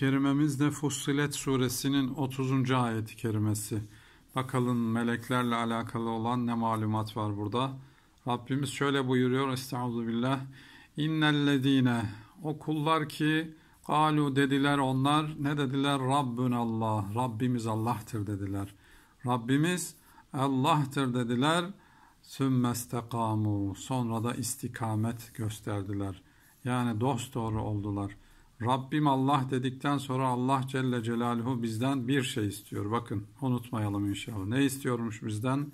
kerimemiz de Fussilet suresinin 30. ayeti kerimesi. Bakalım meleklerle alakalı olan ne malumat var burada. Rabbimiz şöyle buyuruyor Estağfirullah. İnnellezine o kullar ki galu dediler onlar ne dediler Rabbün Allah Rabbimiz Allah'tır dediler. Rabbimiz Allah'tır dediler. Sümmestekamu sonra da istikamet gösterdiler. Yani dost doğru oldular. Rabbim Allah dedikten sonra Allah Celle Celaluhu bizden bir şey istiyor. Bakın unutmayalım inşallah. Ne istiyormuş bizden?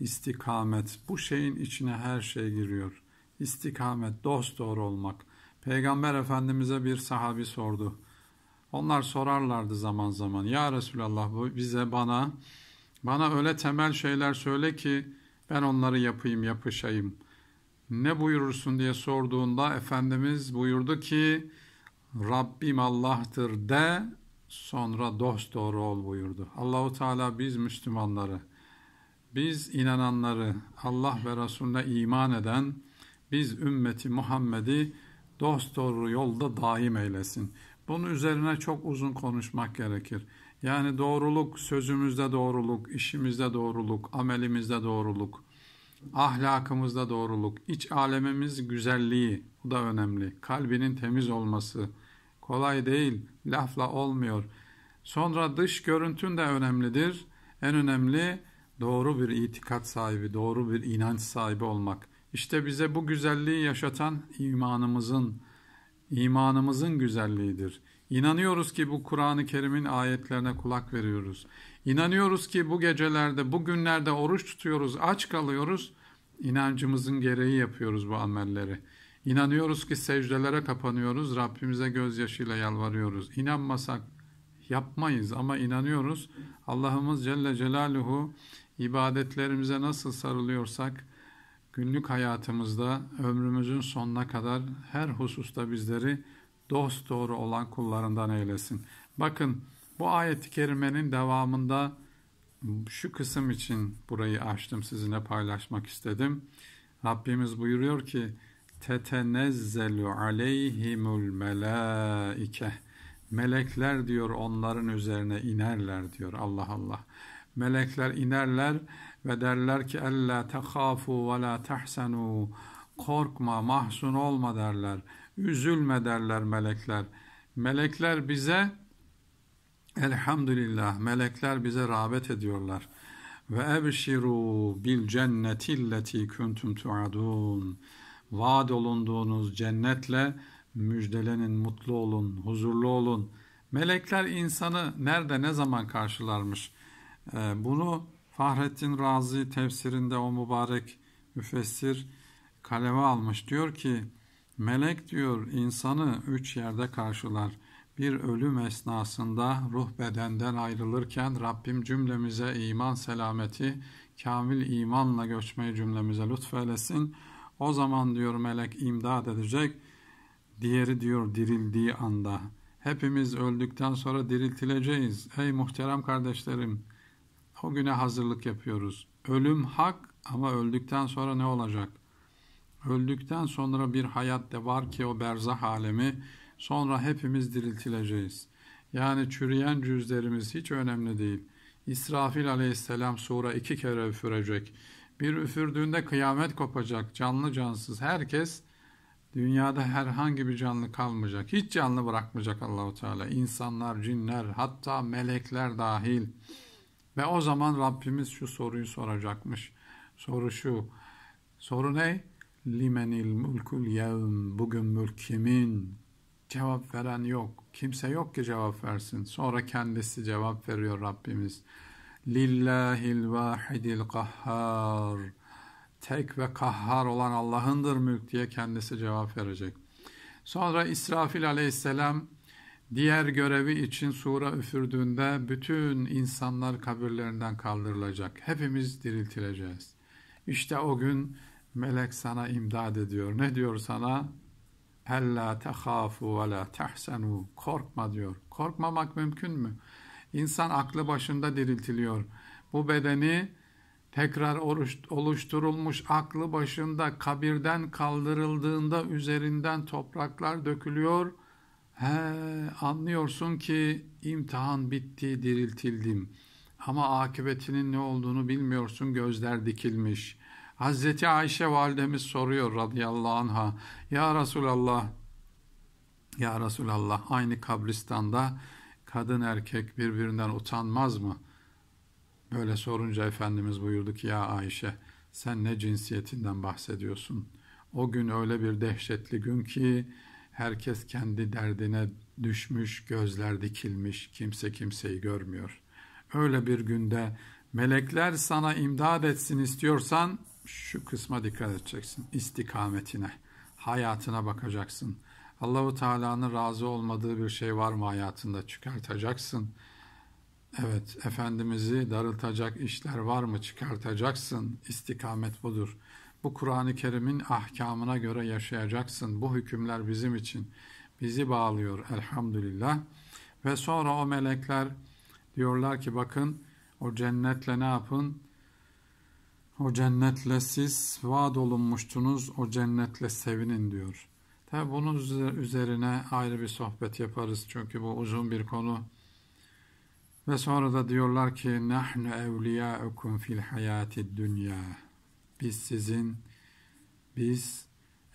İstikamet. Bu şeyin içine her şey giriyor. İstikamet, dost doğru olmak. Peygamber Efendimiz'e bir sahabi sordu. Onlar sorarlardı zaman zaman. Ya Resulallah bize bana, bana öyle temel şeyler söyle ki ben onları yapayım, yapışayım. Ne buyurursun diye sorduğunda Efendimiz buyurdu ki Rabbim Allah'tır de sonra dost doğru ol buyurdu. Allahu Teala biz Müslümanları, biz inananları, Allah ve Resulüne iman eden, biz ümmeti Muhammed'i dost doğru yolda daim eylesin. Bunun üzerine çok uzun konuşmak gerekir. Yani doğruluk, sözümüzde doğruluk, işimizde doğruluk, amelimizde doğruluk ahlakımızda doğruluk, iç alemimiz güzelliği, bu da önemli. Kalbinin temiz olması kolay değil, lafla olmuyor. Sonra dış görüntün de önemlidir. En önemli doğru bir itikat sahibi, doğru bir inanç sahibi olmak. İşte bize bu güzelliği yaşatan imanımızın, imanımızın güzelliğidir. İnanıyoruz ki bu Kur'an-ı Kerim'in ayetlerine kulak veriyoruz. İnanıyoruz ki bu gecelerde, bu günlerde oruç tutuyoruz, aç kalıyoruz. İnancımızın gereği yapıyoruz bu amelleri. İnanıyoruz ki secdelere kapanıyoruz, Rabbimize gözyaşıyla yalvarıyoruz. İnanmasak yapmayız ama inanıyoruz. Allah'ımız Celle Celaluhu ibadetlerimize nasıl sarılıyorsak günlük hayatımızda ömrümüzün sonuna kadar her hususta bizleri dost doğru olan kullarından eylesin. Bakın bu ayet-i kerimenin devamında şu kısım için burayı açtım sizinle paylaşmak istedim. Rabbimiz buyuruyor ki tetenezzelu aleyhimul melaike melekler diyor onların üzerine inerler diyor Allah Allah melekler inerler ve derler ki ella tekafu ve la tahsanu korkma mahzun olma derler üzülme derler melekler melekler bize Elhamdülillah melekler bize rağbet ediyorlar. Ve ebşiru bil cennetilleti kuntum tuadun. Vaad olunduğunuz cennetle müjdelenin, mutlu olun, huzurlu olun. Melekler insanı nerede ne zaman karşılarmış? Ee, bunu Fahrettin Razi tefsirinde o mübarek müfessir kaleme almış. Diyor ki melek diyor insanı üç yerde karşılar.'' bir ölüm esnasında ruh bedenden ayrılırken Rabbim cümlemize iman selameti, kamil imanla göçmeyi cümlemize lütfeylesin. O zaman diyor melek imdad edecek, diğeri diyor dirildiği anda. Hepimiz öldükten sonra diriltileceğiz. Ey muhterem kardeşlerim, o güne hazırlık yapıyoruz. Ölüm hak ama öldükten sonra ne olacak? Öldükten sonra bir hayat da var ki o berzah alemi, Sonra hepimiz diriltileceğiz. Yani çürüyen cüzlerimiz hiç önemli değil. İsrafil aleyhisselam sura iki kere üfürecek. Bir üfürdüğünde kıyamet kopacak. Canlı cansız herkes dünyada herhangi bir canlı kalmayacak. Hiç canlı bırakmayacak Allahu Teala. İnsanlar, cinler, hatta melekler dahil. Ve o zaman Rabbimiz şu soruyu soracakmış. Soru şu. Soru ne? Limenil mulkul yevm. Bugün mülk kimin? Cevap veren yok. Kimse yok ki cevap versin. Sonra kendisi cevap veriyor Rabbimiz. Lillahil vahidil kahhar. Tek ve kahhar olan Allah'ındır mülk diye kendisi cevap verecek. Sonra İsrafil aleyhisselam diğer görevi için sura üfürdüğünde bütün insanlar kabirlerinden kaldırılacak. Hepimiz diriltileceğiz. İşte o gün melek sana imdad ediyor. Ne diyor sana? Ella tehafu ve la tehsenu. Korkma diyor. Korkmamak mümkün mü? İnsan aklı başında diriltiliyor. Bu bedeni tekrar oluşturulmuş aklı başında kabirden kaldırıldığında üzerinden topraklar dökülüyor. He, anlıyorsun ki imtihan bitti, diriltildim. Ama akıbetinin ne olduğunu bilmiyorsun, gözler dikilmiş.'' Hazreti Ayşe validemiz soruyor radıyallahu anha. Ya Resulallah, ya Resulallah aynı kabristanda kadın erkek birbirinden utanmaz mı? Böyle sorunca Efendimiz buyurdu ki ya Ayşe sen ne cinsiyetinden bahsediyorsun? O gün öyle bir dehşetli gün ki herkes kendi derdine düşmüş, gözler dikilmiş, kimse kimseyi görmüyor. Öyle bir günde melekler sana imdad etsin istiyorsan şu kısma dikkat edeceksin. İstikametine, hayatına bakacaksın. Allahu Teala'nın razı olmadığı bir şey var mı hayatında çıkartacaksın. Evet, Efendimiz'i darıltacak işler var mı çıkartacaksın. İstikamet budur. Bu Kur'an-ı Kerim'in ahkamına göre yaşayacaksın. Bu hükümler bizim için bizi bağlıyor elhamdülillah. Ve sonra o melekler diyorlar ki bakın o cennetle ne yapın? O cennetle siz vaad olunmuştunuz, o cennetle sevinin diyor. Tabi bunun üzerine ayrı bir sohbet yaparız çünkü bu uzun bir konu. Ve sonra da diyorlar ki nahnu evliyaukum fil hayati dünya. Biz sizin biz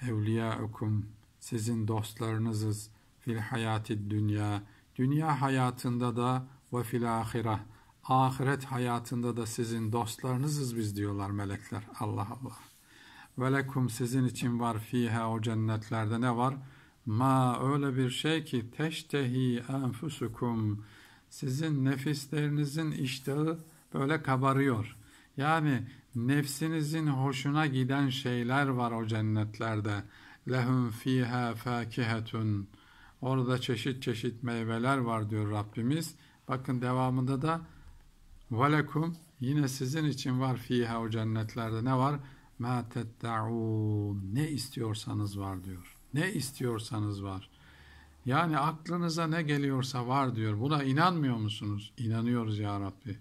evliyaukum sizin dostlarınızız fil hayati dünya. Dünya hayatında da ve fil ahireh ahiret hayatında da sizin dostlarınızız biz diyorlar melekler. Allah Allah. Ve sizin için var fiha o cennetlerde ne var? Ma öyle bir şey ki teştehi enfusukum sizin nefislerinizin iştahı böyle kabarıyor. Yani nefsinizin hoşuna giden şeyler var o cennetlerde. Lehum fiha fakihetun. Orada çeşit çeşit meyveler var diyor Rabbimiz. Bakın devamında da Velekum yine sizin için var fiha o cennetlerde ne var? Ma tetta'un ne istiyorsanız var diyor. Ne istiyorsanız var. Yani aklınıza ne geliyorsa var diyor. Buna inanmıyor musunuz? İnanıyoruz ya Rabbi.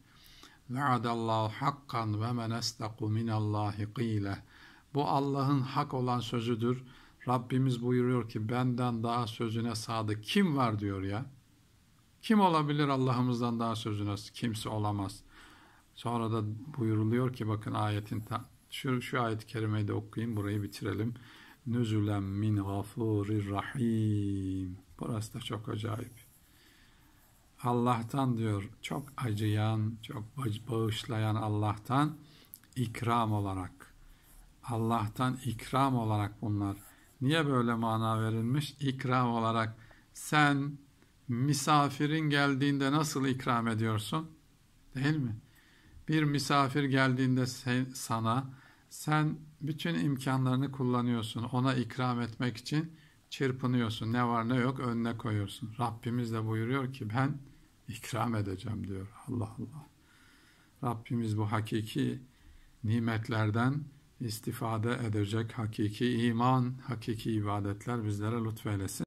Ve'adallahu hakkan ve men estaku minallahi qile. Bu Allah'ın hak olan sözüdür. Rabbimiz buyuruyor ki benden daha sözüne sadık kim var diyor ya. Kim olabilir Allah'ımızdan daha sözüne kimse olamaz. Sonra da buyuruluyor ki bakın ayetin şu, şu ayet-i kerimeyi de okuyayım burayı bitirelim. Nüzülen min gafurir rahim. Burası da çok acayip. Allah'tan diyor çok acıyan, çok bağışlayan Allah'tan ikram olarak. Allah'tan ikram olarak bunlar. Niye böyle mana verilmiş? İkram olarak sen misafirin geldiğinde nasıl ikram ediyorsun? Değil mi? Bir misafir geldiğinde sen, sana sen bütün imkanlarını kullanıyorsun. Ona ikram etmek için çırpınıyorsun. Ne var ne yok önüne koyuyorsun. Rabbimiz de buyuruyor ki ben ikram edeceğim diyor. Allah Allah. Rabbimiz bu hakiki nimetlerden istifade edecek hakiki iman, hakiki ibadetler bizlere lütfeylesin.